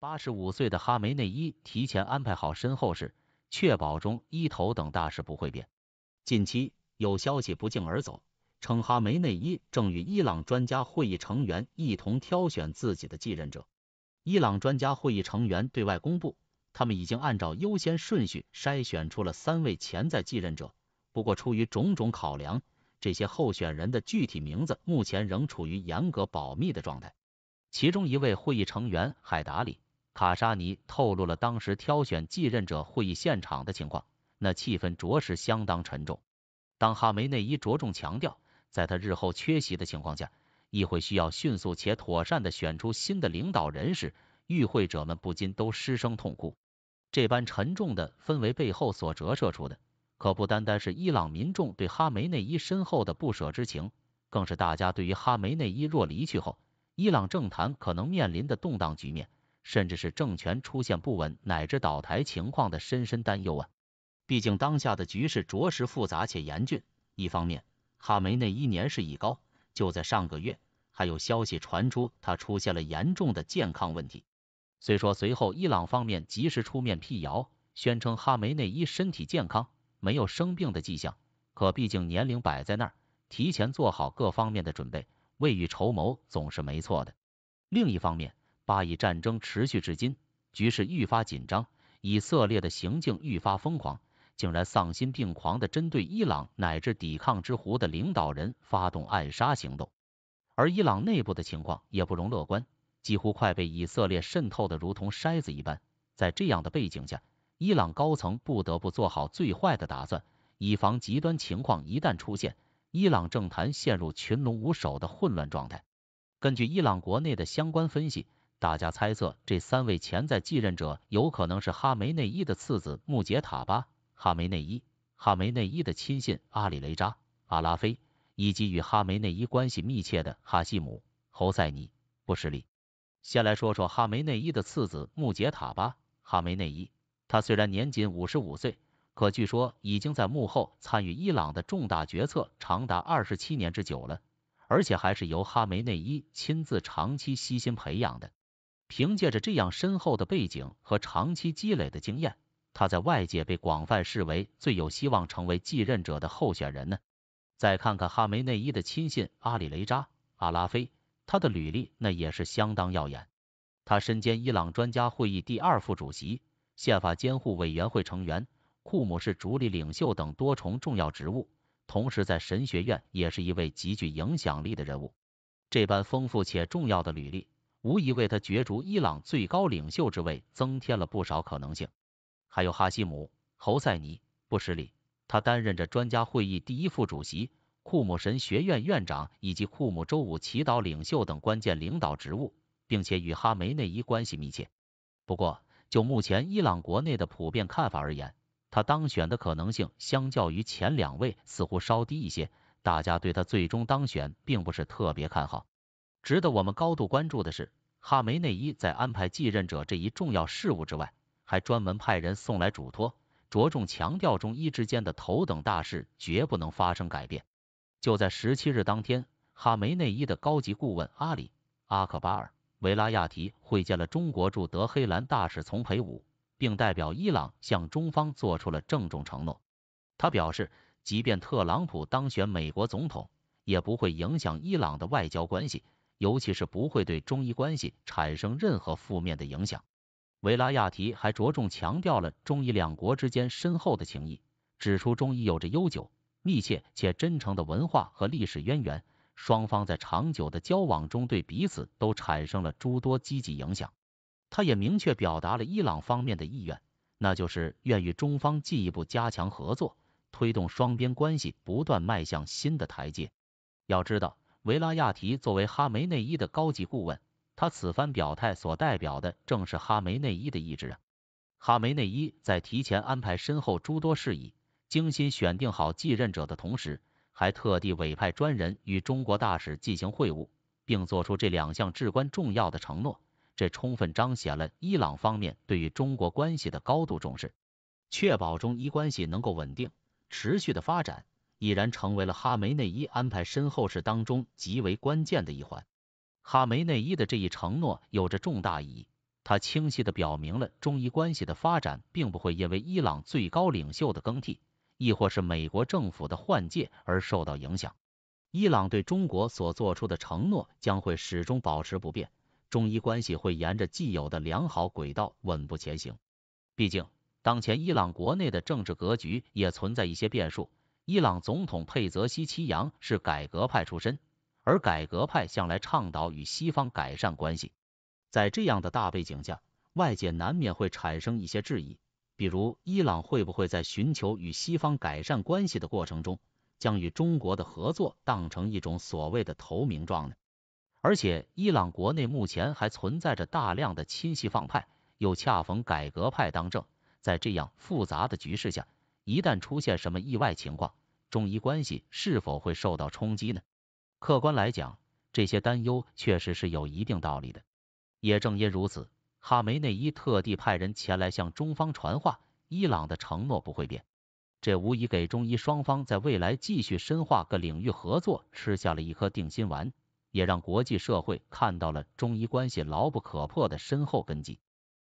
八十五岁的哈梅内伊提前安排好身后事，确保中伊头等大事不会变。近期有消息不胫而走，称哈梅内伊正与伊朗专家会议成员一同挑选自己的继任者。伊朗专家会议成员对外公布，他们已经按照优先顺序筛选出了三位潜在继任者。不过出于种种考量，这些候选人的具体名字目前仍处于严格保密的状态。其中一位会议成员海达里。卡沙尼透露了当时挑选继任者会议现场的情况，那气氛着实相当沉重。当哈梅内伊着重强调，在他日后缺席的情况下，议会需要迅速且妥善的选出新的领导人时，与会者们不禁都失声痛哭。这般沉重的氛围背后所折射出的，可不单单是伊朗民众对哈梅内伊深厚的不舍之情，更是大家对于哈梅内伊若离去后，伊朗政坛可能面临的动荡局面。甚至是政权出现不稳乃至倒台情况的深深担忧啊！毕竟当下的局势着实复杂且严峻。一方面，哈梅内伊年事已高，就在上个月，还有消息传出他出现了严重的健康问题。虽说随后伊朗方面及时出面辟谣，宣称哈梅内伊身体健康，没有生病的迹象，可毕竟年龄摆在那儿，提前做好各方面的准备，未雨绸缪总是没错的。另一方面，巴以战争持续至今，局势愈发紧张，以色列的行径愈发疯狂，竟然丧心病狂的针对伊朗乃至抵抗之狐的领导人发动暗杀行动。而伊朗内部的情况也不容乐观，几乎快被以色列渗透的如同筛子一般。在这样的背景下，伊朗高层不得不做好最坏的打算，以防极端情况一旦出现，伊朗政坛陷入群龙无首的混乱状态。根据伊朗国内的相关分析。大家猜测这三位潜在继任者有可能是哈梅内伊的次子穆杰塔巴、哈梅内伊、哈梅内伊的亲信阿里雷扎、阿拉菲，以及与哈梅内伊关系密切的哈希姆·侯赛尼。不什利。先来说说哈梅内伊的次子穆杰塔巴·哈梅内伊，他虽然年仅五十五岁，可据说已经在幕后参与伊朗的重大决策长达二十七年之久了，而且还是由哈梅内伊亲自长期悉心培养的。凭借着这样深厚的背景和长期积累的经验，他在外界被广泛视为最有希望成为继任者的候选人呢。再看看哈梅内伊的亲信阿里雷扎·阿拉菲，他的履历那也是相当耀眼。他身兼伊朗专家会议第二副主席、宪法监护委员会成员、库姆市主理领袖等多重重要职务，同时在神学院也是一位极具影响力的人物。这般丰富且重要的履历。无疑为他角逐伊朗最高领袖之位增添了不少可能性。还有哈希姆·侯赛尼，不什礼，他担任着专家会议第一副主席、库姆神学院院长以及库姆周五祈祷领袖等关键领导职务，并且与哈梅内伊关系密切。不过，就目前伊朗国内的普遍看法而言，他当选的可能性相较于前两位似乎稍低一些，大家对他最终当选并不是特别看好。值得我们高度关注的是，哈梅内伊在安排继任者这一重要事务之外，还专门派人送来嘱托，着重强调中伊之间的头等大事绝不能发生改变。就在十七日当天，哈梅内伊的高级顾问阿里·阿克巴尔·维拉亚提会见了中国驻德黑兰大使丛培武，并代表伊朗向中方做出了郑重承诺。他表示，即便特朗普当选美国总统，也不会影响伊朗的外交关系。尤其是不会对中伊关系产生任何负面的影响。维拉亚提还着重强调了中伊两国之间深厚的情谊，指出中伊有着悠久、密切且真诚的文化和历史渊源，双方在长久的交往中对彼此都产生了诸多积极影响。他也明确表达了伊朗方面的意愿，那就是愿与中方进一步加强合作，推动双边关系不断迈向新的台阶。要知道。维拉亚提作为哈梅内伊的高级顾问，他此番表态所代表的正是哈梅内伊的意志。啊。哈梅内伊在提前安排身后诸多事宜，精心选定好继任者的同时，还特地委派专人与中国大使进行会晤，并做出这两项至关重要的承诺，这充分彰显了伊朗方面对于中国关系的高度重视，确保中伊关系能够稳定、持续的发展。已然成为了哈梅内伊安排身后事当中极为关键的一环。哈梅内伊的这一承诺有着重大意义，他清晰地表明了中伊关系的发展并不会因为伊朗最高领袖的更替，亦或是美国政府的换届而受到影响。伊朗对中国所做出的承诺将会始终保持不变，中伊关系会沿着既有的良好轨道稳步前行。毕竟，当前伊朗国内的政治格局也存在一些变数。伊朗总统佩泽西齐扬是改革派出身，而改革派向来倡导与西方改善关系。在这样的大背景下，外界难免会产生一些质疑，比如伊朗会不会在寻求与西方改善关系的过程中，将与中国的合作当成一种所谓的投名状呢？而且，伊朗国内目前还存在着大量的亲西方派，又恰逢改革派当政，在这样复杂的局势下，一旦出现什么意外情况，中医关系是否会受到冲击呢？客观来讲，这些担忧确实是有一定道理的。也正因如此，哈梅内伊特地派人前来向中方传话，伊朗的承诺不会变。这无疑给中医双方在未来继续深化各领域合作吃下了一颗定心丸，也让国际社会看到了中医关系牢不可破的深厚根基。